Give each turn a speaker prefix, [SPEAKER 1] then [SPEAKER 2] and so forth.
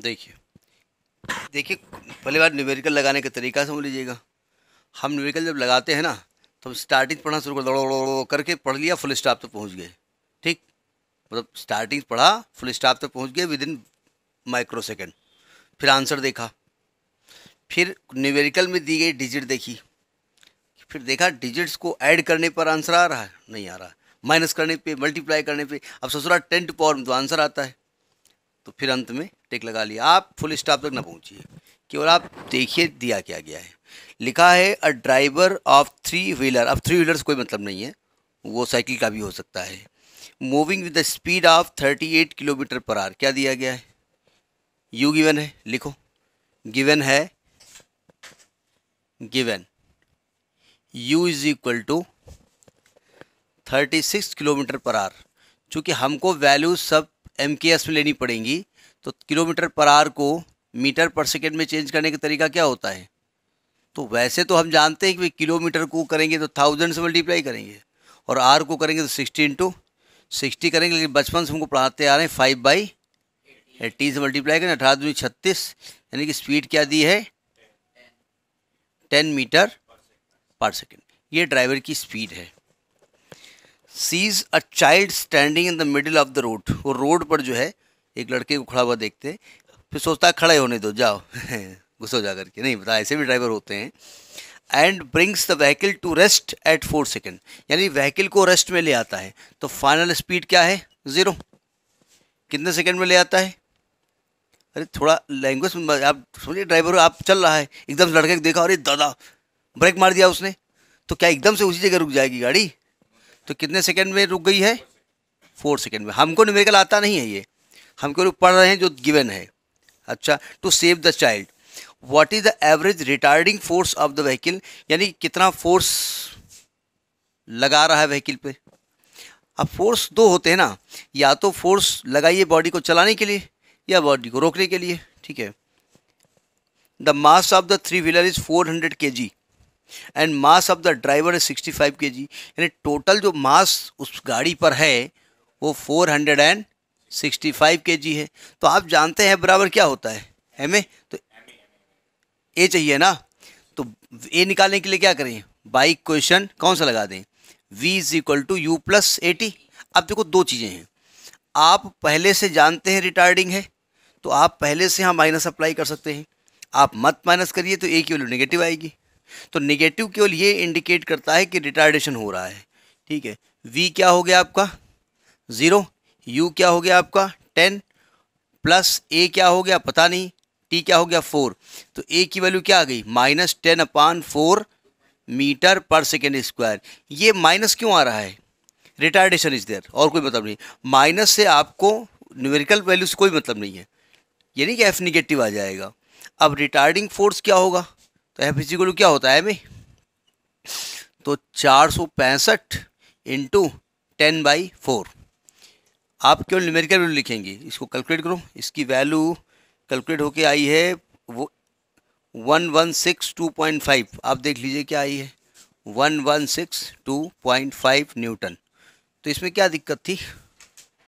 [SPEAKER 1] देखिए देखिए पहली बार न्यूमेरिकल लगाने का तरीका समझ लीजिएगा हम न्यूमेरिकल जब लगाते हैं ना तो हम स्टार्टिंग पढ़ना शुरू कर दौड़ो करके पढ़ लिया फुल स्टाफ तक पहुँच गए ठीक मतलब स्टार्टिंग पढ़ा फुल स्टाफ तक पहुँच गए विद इन माइक्रो सेकेंड फिर आंसर देखा फिर न्यूमेरिकल में दी गई डिजिट देखी फिर देखा डिजिट्स को ऐड करने पर आंसर आ रहा है नहीं आ रहा माइनस करने पे मल्टीप्लाई करने पे अब सोच रहा टेन टू पावर में तो आंसर आता है तो फिर अंत में टिक लगा लिया आप फुल स्टॉप तक ना पहुँचिए केवल आप देखिए दिया क्या गया है लिखा है a driver of three wheeler अब थ्री व्हीलर कोई मतलब नहीं है वो साइकिल का भी हो सकता है moving with the speed of 38 kilometre per hour क्या दिया गया है यू गिवन है लिखो गिवन है given u is equal to 36 kilometre per hour चूँकि हमको वैल्यू सब एम के एस में लेनी पड़ेंगी तो किलोमीटर पर आर को मीटर पर सेकेंड में चेंज करने का तरीका क्या होता है तो वैसे तो हम जानते हैं कि किलोमीटर को करेंगे तो थाउजेंड से मल्टीप्लाई करेंगे और आर को करेंगे तो सिक्सटी इंटू सिक्सटी करेंगे लेकिन बचपन से हमको पढ़ाते आ रहे हैं फाइव बाई एट्टी से मल्टीप्लाई करें अठारह दूनी छत्तीस यानी कि स्पीड क्या दी है टेन मीटर पर सेकेंड ये ड्राइवर की स्पीड है sees a child standing in the middle of the road वो रोड पर जो है एक लड़के को खड़ा हुआ देखते फिर सोचता खड़े होने दो जाओ घुसो जा करके नहीं बता ऐसे भी ड्राइवर होते हैं and brings the vehicle to rest at four second यानी व्हीकल को रेस्ट में ले आता है तो फाइनल स्पीड क्या है ज़ीरो कितने सेकेंड में ले आता है अरे थोड़ा लैंग्वेज आप समझिए ड्राइवर आप चल रहा है एकदम से लड़के को देखा अरे दादा ब्रेक मार दिया उसने तो क्या एकदम से उसी जगह रुक जाएगी गाड़ी तो कितने सेकेंड में रुक गई है फोर सेकेंड में हमको न्यूमेरिकल आता नहीं है ये हम क्यों पढ़ रहे हैं जो गिवन है अच्छा to save the child what is the average retarding force of the vehicle यानी कितना फोर्स लगा रहा है व्हीकल पे अब फोर्स दो होते हैं ना या तो फोर्स लगाइए बॉडी को चलाने के लिए या बॉडी को रोकने के लिए ठीक है the mass of the three wheeler is four hundred K G and mass of the driver is sixty five K G यानी टोटल जो मास उस गाड़ी पर है वो four hundred and sixty five K G है तो आप जानते हैं बराबर क्या होता है एम ए तो ए चाहिए ना तो ए निकालने के लिए क्या करें बाई क्वेश्चन कौन सा लगा दें v is equal to u plus at अब देखो दो चीज़ें हैं आप पहले से जानते हैं रिटार्डिंग है तो आप पहले से यहाँ माइनस अप्लाई कर सकते हैं आप मत माइनस करिए तो ए की वैल्यू नेगेटिव आएगी तो नेगेटिव केवल ये इंडिकेट करता है कि रिटार्डेशन हो रहा है ठीक है वी क्या हो गया आपका ज़ीरो यू क्या हो गया आपका टेन प्लस ए क्या हो गया पता नहीं टी क्या हो गया फोर तो ए की वैल्यू क्या आ गई minus ten upon four metre per second square ये माइनस क्यों आ रहा है रिटार्डेशन इज देयर और कोई मतलब नहीं माइनस से आपको न्यूमेरिकल वैल्यू से कोई मतलब नहीं है ये नहीं कि एफ निगेटिव आ जाएगा अब रिटार्डिंग फोर्स क्या होगा तो एफ इज इक्वल क्या होता है में तो चार सौ पैंसठ इंटू टेन बाई फोर आप केवल न्यूमेरिकल वैल्यू लिखेंगे इसको कैलकुलेट करो इसकी वैल्यू कैलकुलेट होके आई है वो one one six two point five आप देख लीजिए क्या आई है one one six two point five newton तो इसमें क्या दिक्कत थी